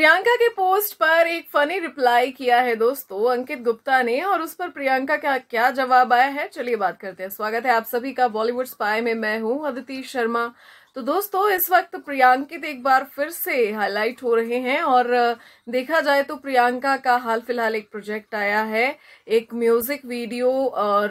प्रियंका के पोस्ट पर एक फनी रिप्लाई किया है दोस्तों अंकित गुप्ता ने और उस पर प्रियंका का क्या जवाब आया है चलिए बात करते हैं स्वागत है आप सभी का बॉलीवुड स्पाई में मैं हूं अदिति शर्मा तो दोस्तों इस वक्त प्रियांकित एक बार फिर से हाईलाइट हो रहे हैं और देखा जाए तो प्रियंका का हाल फिलहाल एक प्रोजेक्ट आया है एक म्यूजिक वीडियो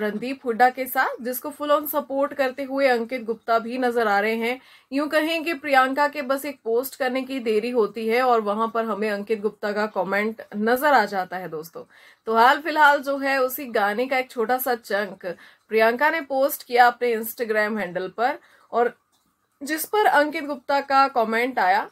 रणदीप हुड्डा के साथ जिसको फुल ऑन सपोर्ट करते हुए अंकित गुप्ता भी नजर आ रहे हैं यूं कहें कि प्रियंका के बस एक पोस्ट करने की देरी होती है और वहां पर हमें अंकित गुप्ता का कॉमेंट नजर आ जाता है दोस्तों तो हाल फिलहाल जो है उसी गाने का एक छोटा सा चंक प्रियंका ने पोस्ट किया अपने इंस्टाग्राम हैंडल पर और जिस पर अंकित गुप्ता का कमेंट आया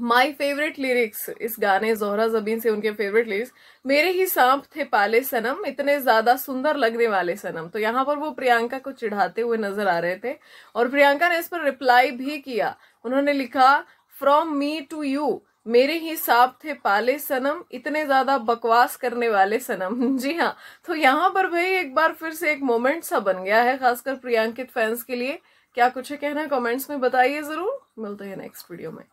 माय फेवरेट लिरिक्स इस गाने जोहरा जबीन से उनके फेवरेट लिरिक्स मेरे ही सांप थे पाले सनम इतने ज्यादा सुंदर लगने वाले सनम तो यहाँ पर वो प्रियंका को चिढ़ाते हुए नजर आ रहे थे और प्रियंका ने इस पर रिप्लाई भी किया उन्होंने लिखा फ्रॉम मी टू यू मेरे ही सांप थे पाले सनम इतने ज्यादा बकवास करने वाले सनम जी हाँ तो यहाँ पर भाई एक बार फिर से एक मोमेंट सा बन गया है खासकर प्रियांकित फैंस के लिए क्या कुछ है कहना कमेंट्स में बताइए ज़रूर मिलते हैं नेक्स्ट वीडियो में